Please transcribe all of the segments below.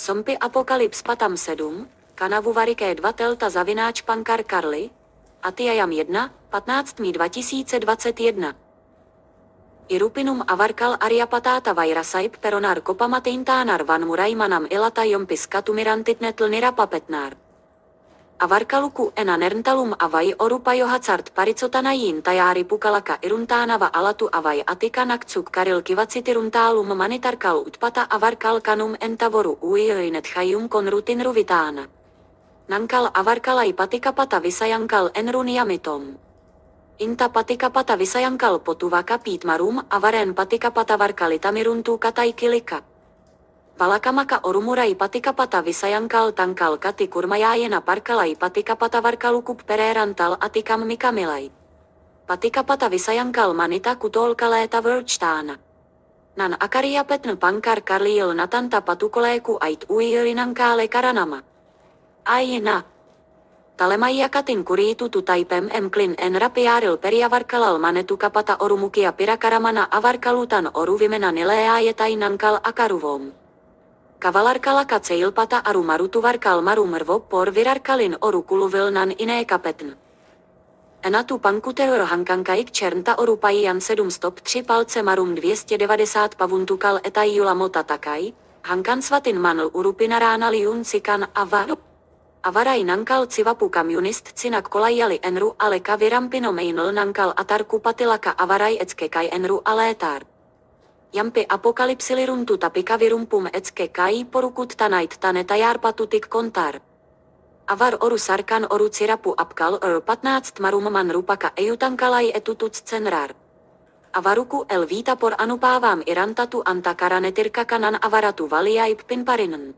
Sompy Apokalyps Patam 7, Kanavu Variké 2 Telta Zavináč Pankar Karly, Atiajam 1, 15 mí 2021. Irupinum avarkal Aryapatata Vairasaip Peronar Kopamatintanar Vanmuraimanam Ilata Yompiska Tumirantitnetl Nirapapetnar. avarkaluku nerntalum avai orupa johatsart jin tajaari pukalaka iruntaanava alatu avai atikanaksuk karilkivatsitiruntaalum manitarkal utpata avarkalkanum entavoru uijöinet hajum konrutin ruvitaan. Nankal avarkalai patikapata visajankal enruniamitom. Inta patikapata visajankal potuvaka piitmarum avaren patikapata varkalitamiruntuu kataikilikap palakamaka orumura patikapata visajankal tankal kati kurmajaajena parkala patikapata varkalukup pereerantal atikammika milait. Patikapata visajankal manita kutolkaleeta vörčtána. Nan akaria petn pankar karliil natanta patukoleeku ait uiirinankaale karanama. Aina. Talemaiakatin kuriitutu tai pem emklin en rapiaaril periavarkalal kapata orumukia pirakaramana avarkalutan oruvimena ileaajetainan kal akaruvom. maru por kavalárkalakaceilpata kuluvil nan orukuluvilnan kapetn. Enatu pankuteor hankankaik černta oru pajian 7 stop 3 palce marum 290 pavuntukal etajula motatakai, hankan svatin manl urupinarána liun cikan avaro. Avaraj nankal civapu kamionist cinak kolajali enru ale kavirampino mejnl nankal atarku patilaka avaraj eckekaj enru alétár. Jampi apokalipsilirum tuta pikavirum virumpum etske kai porukut tanait taneta jarpatutik kontar. Avar oru sarkan oru cirapu apkal r er 15 marum man rupaka ejutankalai etutut scenrar. Avaruku el víta por anupávám irantatu antakaranetirka kanan avaratu valiaip pinparinen.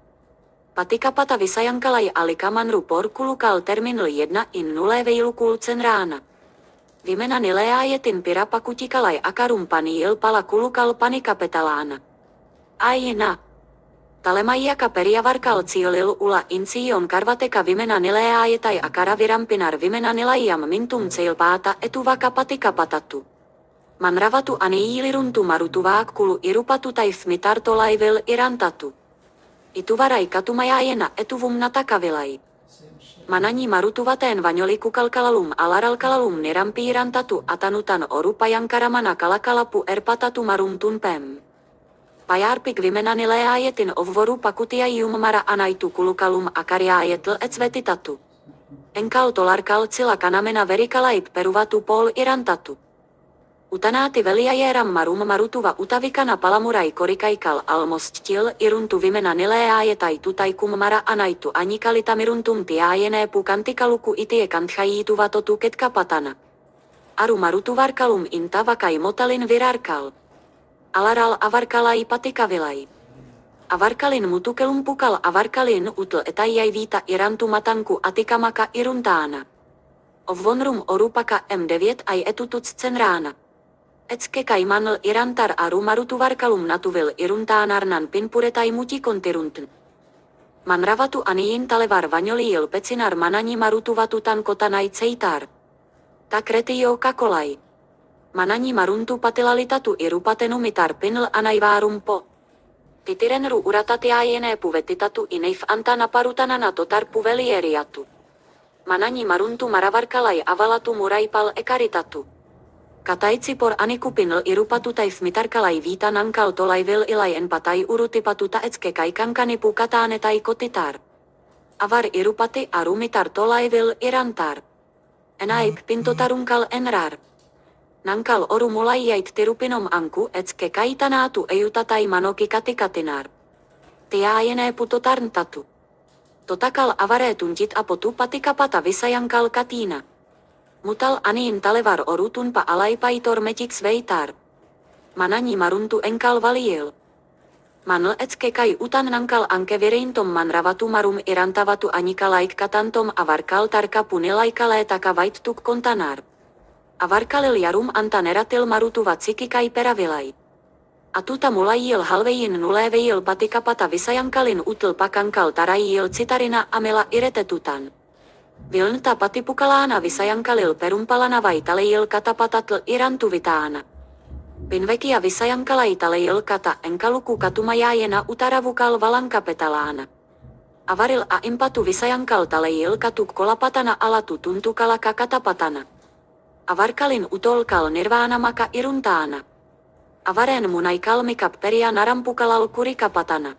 Patikapata visajankalai alikamanru porkulukal terminl 1 in 0 vejlukul cenrána. Vimena nileajetin pirapakutikala akarum akarumpani ilpala pani kapetalaan. Aina. Talemaiaka periavarkaltsiolil ula on karvateka vimena akara virampinar vimena nilaiam mintum kapati etuvakapatikapatatu. Manravatu marutu vaakkulu irupatu tai fmitartolaivil irantatu. Ituvarai katumajajena etuvumna takavilai. Manani Marutuvatén vanjoli kukalkalalum alaralkalalum Tatu atanutan oru pajankaramana kalakalapu erpatatu marum tunpem. Pajárpik vymenanilé a ovvoru pakutia mara anaitu kulukalum a karia jetl tatu. Enkal tolarkal cila kanamena verikalait peruvatu pol irantatu utanáty veliajéram marum marutuva utavika na palamurai korikajkal almostil iruntu vimena taj tutajkum mara anaitu anikalitamiruntum pu kantikaluku itie kantchajítuva totu ketka patana. Aru marutuvarkalum intavakai motalin virarkal. Alaral avarkalai patikavilai. Avarkalin mutukelum pukal avarkalin utl etajaj víta irantu matanku atikamaka iruntána. Ovvonrum orupaka M9 aj je etutuc rána. Ecke kaimanl irantar arumarutuvarkalum natuvil pinpuretai muti kontiruntn. Manravatu aniin talevar vanjoliil pecinar manani marutuvatutan kotanai ceitar. Tak retio kakolai. Manani maruntu patilalitatu irupatenu mitar pinl anaivárum po. Titirenru uratatiajené puvetitatu inif antana parutana na totar puvelieriatu. Manani maruntu maravarkalai avalatu muraipal ekaritatu. Kataitsi por anikupinl irupatutai smitarkalai viita nankal tolaivil ilai enpatai patuta etske kai kankani pukataane tai kotitar. Avar irupati arumitar tolaivil irantar. Enaik pintotarunkal enrar. Nankal oru orumulajait tirupinom anku etske kaitanaatu tai manoki katikatinar. Tiaajenee putotarntatu. Totakal avaree tuntit apotu patikapata visajankal katina. Mutal aniin talevar orutun pa alaipai metik sveitar. Manani maruntu enkal valiil. Manl kai utan nankal anke vereintom manravatu marum irantavatu anika laikkatantom avarkal tarka punilaika leetaka vaittuk kontanar. Avarkalil jarum anta neratil marutuva tsikikai peravilai. tuta mulajil halvejin nuleveil patikapata visajankalin utl pakankal tarajil citarina amela iretetutan. Vilntapa tipukalaana visajankalil perumpalana vai vaitaleilkatapatatl irantuvitaana. Pinvekia kata enkaluku katumajajena utaravukal valankapetalaana. Avaril a impatu visajankaltaleilkatu kolapatana alatu tuntukala kakatapatana. Avarkalin utolkal nirvana maka iruntaana. Avaren munaikalmikap peria narampukalal kurikapatana.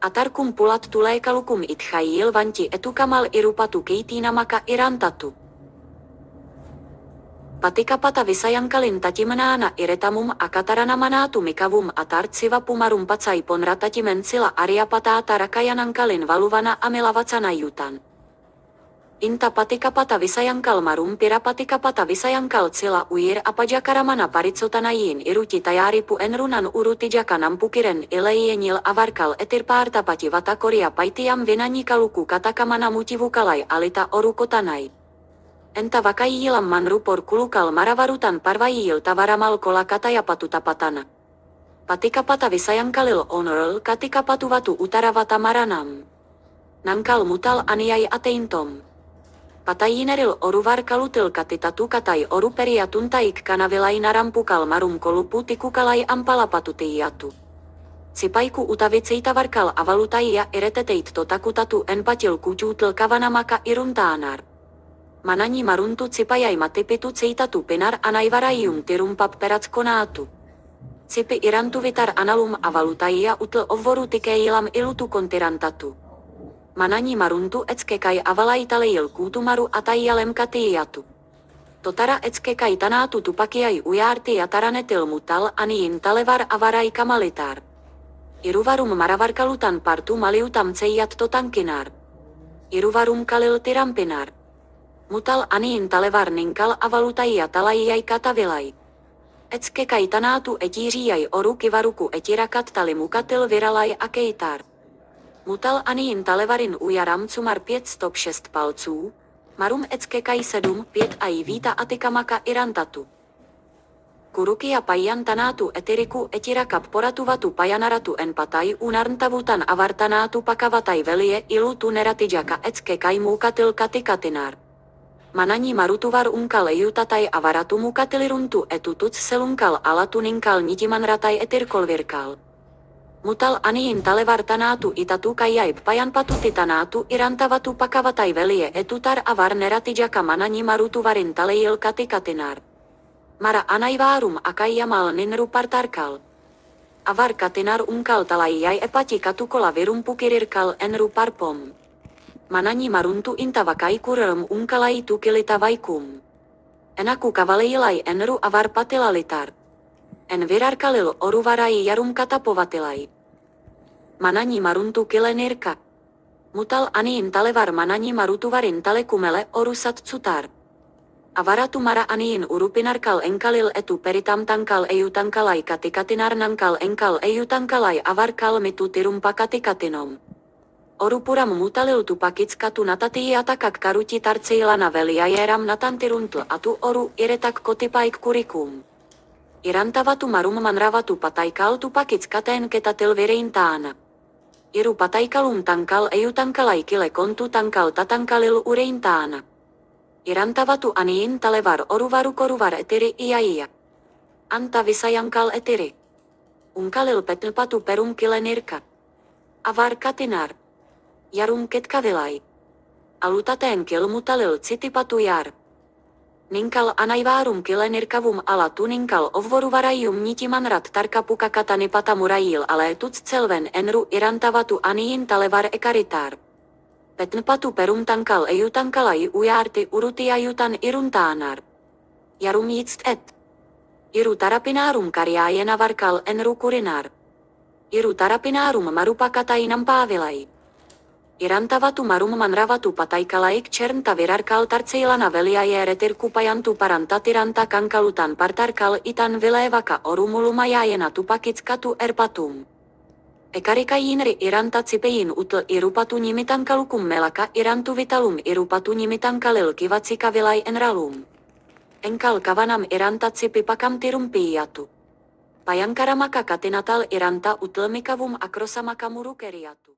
Atarkum pulat tulékalukum itchajil vanti etukamal irupatu kejtínamaka irantatu. Patikapata visajankalin tatimnána iretamum a kataranamanátu mikavum a tarciva pumarum pacaj ponratatimen sila ariapatá tarakajanakalin valuvana a milavacana jutan. Intapatikapata visayankal marum pirapatikapata visayankal cila uir apajakaramana paritsotana yin iruti tayaripu enrunan uruti urutijaka nampukiren ileyjenil avarkal etirpaarta pativata koria paitiam vinanikaluku katakamana mutivukalai alita orukotanai. Enta vakayilam manru kulukal maravarutan parvayil tavaramal kola katayapatutapatana. Patikapata visayankalil onrl katikapatuvatu utaravata maranam. Nankal mutal anijai ateintom. Patajineril oruvar kalutil katitatu katai oru periatuntaik kanavilaj narampu kalmarum kolupu ampala ampalapatutiyatu. Cipajku utaviceita varkal avalutajia ireteteit totakutatu enpatil kuťútl kavanamaka iruntánar. Manani maruntu cipajaj matipitu cejtatu pinar anaivarajum perat konátu. Cipi irantu vitar analum avalutajia utl ovvoru tikeilam ilutu kontirantatu. manani maruntu etskekai avalaitalejil kuutumaru ataijalemkatiijatu. Totara etskekai Tanatu tupakiai ujaarti ja mutal aniin talevar avarai kamalitar. Iruvarum maravarkalutan partu maliutam tseijat totankinar. Iruvarum kalil tirampinar. Mutal aniin talevar ninkal avalutai ja talaijai katavilai. Etske kaitanátu etiiriai oru kivaruku etirakat talimukatil viralai a kejtar. Mutal Aniin Talevarin Ujaram Cumar 5 stop 6 palců, Marum Eckekai 7 5 a Jivíta Atikamaka Irantatu. Kurukia Payan Tanátu Etiriku Etira poratuvatu Payanaratu Enpatai Unarntavutan Avartanátu Pakavatai Velie Ilutu Neratijaka Eckekai Mukatil Katikatinar. Mananí marutuvar unkalejutatay avaratu mukatiliruntu etutuc selunkal alatu ninkal nitimanratay etirkolvirkal. Mutal anihin talevartanaatu itatu kajaib pajan patu titanaatu irantavatu pakavatai velje etutar avar manani marutu varin talejil katinar. Mara ninru partarkal. A Avar katinar virum pukirirkal enru parpom. Manani maruntu intava intavakai unkalai tukilita vaikum. Enaku kavalejilai enru avar patilalitar. En envirarkalilu oruvarayi jarumkatapovatilayi. Manani maruntu kilenirka. Mutal aniin talevar manani marutuvarin talekumele orusat cutar. Avaratu mara aniin urupinarkal enkalil etu peritam peritamtankal ejutankalai katikatinarnankal enkal ejutankalai avarkal mitu tirumpakatikatinom. Orupuram mutalil tu pakickatu natati atakak karuti tarcejla na veliajeram natantiruntl a tu oru iretak kotipaik kurikum. Irantavatu marum manravatu pataikaltu pakitskateen ketatel verintaan. Iru pataikalum tankal eju tankalaikile kontu tankal tatankalil Irantava Irantavatu aniin talevar oruvaru koruvar etiri iaia. Anta visajankal etiri. Unkalil petlpatu perunkile nirka. Avar katinar. Jarum ketkavilai. Alutateen kilmutalil citipatu jarp ninkal anaivarum kilenirkavum ala tuninkal ovvoruvaraium nitimanrat tarkapukakata murail, ale celven enru irantavatu aniin talevar ekaritar. Petnpatu perumtankal ujarti ujaarti urutiajutan iruntaanar. Jarum jitst et. Iru tarapinaarum varkal enru kurinar. Iru tarapinaarum marupakatainam paavilai. irantavatu marum manravatu pataikalaik černta virarkal tarceilana veliaje retirku pajantu paranta tiranta kankalutan partarkal itan vilévaka orumuluma jájena tupakickatu erpatum. Ekarika jinry iranta cipejín utl irupatu nimitankalukum melaka irantu vitalum irupatu nimitankalil kivacika vilaj enralum. Enkal kavanam iranta cipipakam tirum pijatu. Pajankaramaka katinatal iranta utlmikavum akrosamakamu rukeriatu.